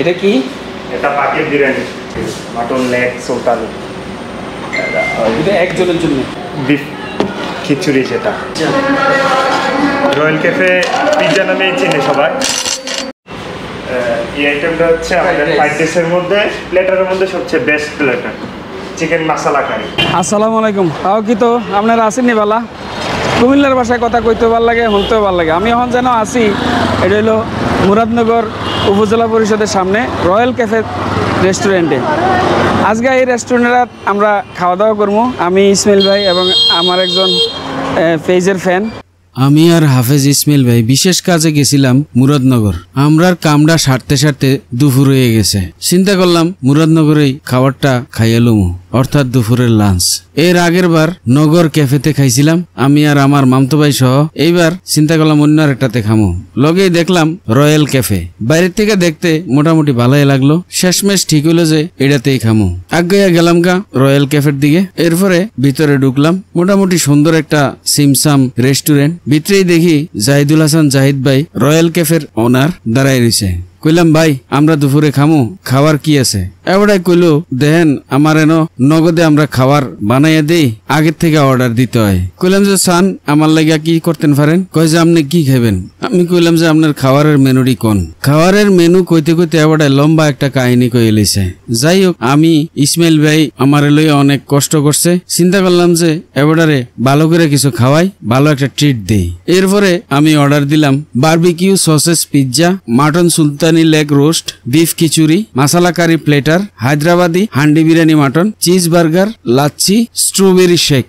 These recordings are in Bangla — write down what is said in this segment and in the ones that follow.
এটা কি এটা পাখির বিরিয়ানি মাটন লেগ সুলতানি এটা একজনের জন্য বিফ খিচুড়ি যেটা রয়্যাল ক্যাফে পিৎজা নামেই চিনে সবাই এই আইটেমটা হচ্ছে আমাদের ফ্রাইড রাইসের মধ্যে প্লেটারের মধ্যে সবচেয়ে best platter chicken masala curry আসসালামু আলাইকুম তাও কি তো আপনারা আসেননি বেলা কুমিল্লার ভাষায় কথা কইতে ভাল লাগে বলতেও ভাল লাগে আমি এখন যেন আসি এটা হলো মুরাদনগর উপজেলা পরিষদের সামনে রয়্যাল ক্যাফে রেস্টুরেন্টে আজকে এই রেস্টুরেন্টে আমরা খাওয়া দাওয়া করবো আমি ইসমাইল ভাই এবং আমার একজন ফেজের ফ্যান আমি আর হাফেজ ইসমাইল ভাই বিশেষ কাজে গেছিলাম মুরাদনগর আমরার কামড়া সারতে সারতে দুপুর হয়ে গেছে চিন্তা করলাম মুরাদনগরে খাবারটা খাইয়ালুমু অর্থাৎ দুপুরের লাঞ্চ এর আগের বার নগর ক্যাফেতে খাইছিলাম আমি আর আমার মামতো ভাই সহ এইবার চিন্তা করলাম অন্য একটাতে খামো লগেই দেখলাম রয়্যাল ক্যাফে বাইরের থেকে দেখতে মোটামুটি ভালোই লাগলো শেষমেশ ঠিক হলো যে এটাতেই খামো আগে গেলাম গা রয়্যাল ক্যাফের দিকে এরপরে ভিতরে ঢুকলাম মোটামুটি সুন্দর একটা সিমসাম রেস্টুরেন্ট ভিতরেই দেখি জাহিদুল হাসান জাহিদ ভাই রয়্যাল ক্যাফের ওনার দাঁড়ায় রয়েছে কইলাম ভাই আমরা দুপুরে খামু খাওয়ার কি আছে এবারে কইলো দেন আমার এনো নগদে আমরা খাবার বানাইয়া দেই আগের থেকে অর্ডার দিতে হয় কইলাম যে সান আমার লাগা কি করতেন পারেন কই যে আপনি কি খাবেন আমি কইলাম যে আপনার খাবারের মেনুটি কোন খাবারের মেনু কইতে কইতে এবারে লম্বা একটা কাহিনী কই লইছে যাই হোক আমি ইসমাইল ভাই আমার লই অনেক কষ্ট করছে চিন্তা করলাম যে এবারে ভালো করে কিছু খাওয়াই ভালো একটা ট্রিট দেই এরপরে আমি অর্ডার দিলাম বার্বিকিউ সসেস পিৎজা মাটন সুলতান জামদানি leg roast beef khichuri masala curry platter Hyderabadi handi biryani mutton cheese burger lassi strawberry shake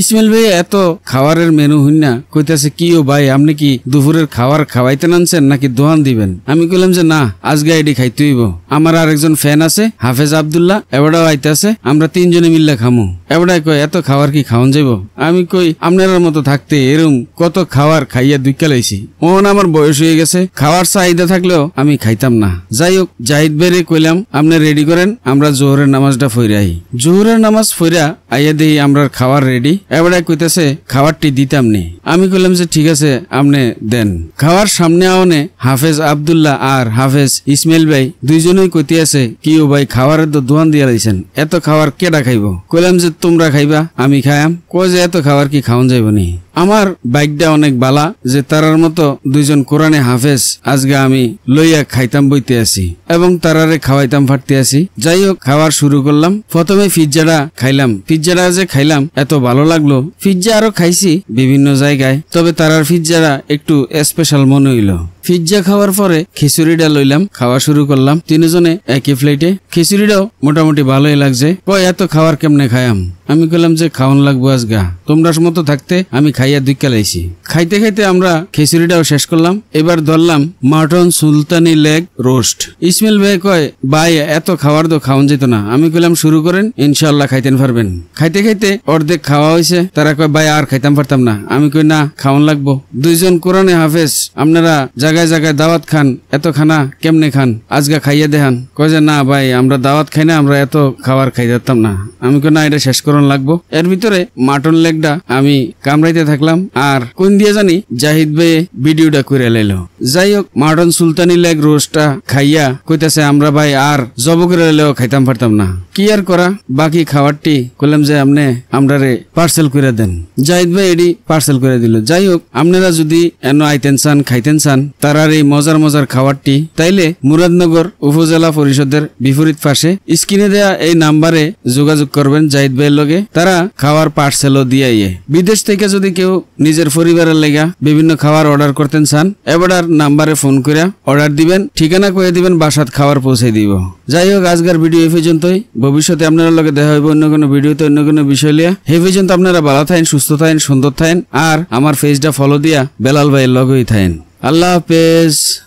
Ismail ভাই এত খাবারের মেনু না কইতাছে কি ও ভাই আপনি কি দুপুরের খাবার খাওয়াইতে নানছেন নাকি দোহান দিবেন আমি কইলাম যে না আজকে আইডি খাইতে হইব আমার আর একজন ফ্যান আছে হাফেজ আবদুল্লাহ এবারও আইতাছে আমরা তিনজনে মিললে খামু এবারে কই এত খাবার কি খাওয়ান যাইব আমি কই আপনার মতো থাকতে এরম কত খাবার খাইয়া দুই কালাইছি ওন আমার বয়স হয়ে গেছে খাওয়ার চাহিদা থাকলেও আমি খাইতাম না যাই হোক জাহিদ বেরে কইলাম আপনি রেডি করেন আমরা জোহরের নামাজটা ফইরাই জোহরের নামাজ ফইরা আইয়া দেই আমরা খাবার রেডি এবারে কইতেছে খাবারটি দিতাম নি আমি কইলাম যে ঠিক আছে আপনি দেন খাওয়ার সামনে আওনে হাফেজ আবদুল্লাহ আর হাফেজ ইসমাইল ভাই দুইজনেই কইতে আছে কি ও ভাই খাওয়ারের তো দোয়ান দিয়া দিয়েছেন এত খাওয়ার কেডা খাইব কইলাম যে তোমরা খাইবা আমি খায়াম কয় যে এত খাবার কি খাওয়ান যাইব নি আমার বাইকটা অনেক বালা যে তারার মতো দুইজন কোরআনে হাফেজ আজকে আমি লইয়া খাইতাম বইতে আসি এবং তারারে খাওয়াইতাম ফাটতে আসি যাই হোক খাওয়ার শুরু করলাম প্রথমে পিজ্জাটা খাইলাম পিজ্জাটা যে খাইলাম এত ভালো লাগলো পিজ্জা আরো খাইছি বিভিন্ন জায়গায় তবে তারার পিজ্জাটা একটু স্পেশাল মনে হইল পিজ্জা খাওয়ার পরে খিচুড়িটা লইলাম খাওয়া শুরু করলাম তিনজনে একই ফ্লাইটে খিচুড়িটাও মোটামুটি ভালোই লাগছে কয় এত খাওয়ার কেমনে খায়াম আমি কইলাম যে খাওয়ান লাগবো আজ গা তোমরা মতো থাকতে আমি খাইয়া দুই লাইছি খাইতে খাইতে আমরা খিচুড়িটাও শেষ করলাম এবার ধরলাম মাটন সুলতানি লেগ রোস্ট ইসমিল ভাই কয় ভাই এত খাওয়ার তো খাওয়ান যেত না আমি কইলাম শুরু করেন ইনশাল্লাহ খাইতেন পারবেন খাইতে খাইতে অর্ধেক খাওয়া হয়েছে তারা কয় ভাই আর খাইতাম পারতাম না আমি কই না খাওয়ান লাগবো দুইজন কোরআনে হাফেজ আপনারা জায়গা জায়গায় জায়গায় দাওয়াত খান এত খানা কেমনে খান আজগা খাইয়ে দেহান কয় যে না ভাই আমরা দাওয়াত খাই না আমরা এত খাবার খাই যেতাম না আমি কো না এটা শেষ করন লাগবো এর ভিতরে মাটন লেগটা আমি কামড়াইতে থাকলাম আর কোন দিয়ে জানি জাহিদ ভাই ভিডিওটা করে লাইল যাই হোক মাটন সুলতানি লেগ রোস্টটা খাইয়া কইতাছে আমরা ভাই আর জব করে লাইলেও খাইতাম পারতাম না কি আর করা বাকি খাবারটি করলাম যে আপনি আমরা রে পার্সেল করে দেন জাহিদ ভাই এটি পার্সেল করে দিল যাই হোক আপনারা যদি এন আইতেন চান খাইতেন চান তারার এই মজার মজার খাবারটি তাইলে মুরাদনগর উপজেলা পরিষদের বিপরীত পাশে স্ক্রিনে দেয়া এই নাম্বারে যোগাযোগ করবেন জাহিদ ভাইয়ের লগে তারা খাওয়ার পার্সেলও দিয়ে বিদেশ থেকে যদি কেউ নিজের পরিবারের লেগা বিভিন্ন খাবার অর্ডার করতেন চান এবার নাম্বারে ফোন করে অর্ডার দিবেন ঠিকানা কয়ে দিবেন বাসাত খাবার পৌঁছে দিব যাই হোক আজকের ভিডিও এ পর্যন্তই ভবিষ্যতে আপনার লগে দেখা হইব অন্য কোনো ভিডিওতে অন্য কোনো বিষয় লিয়া হে পর্যন্ত আপনারা ভালো থাকেন সুস্থ থাকেন সুন্দর থাকেন আর আমার ফেসটা ফলো দিয়া বেলাল ভাইয়ের লগেই থাকেন Allah Hafiz.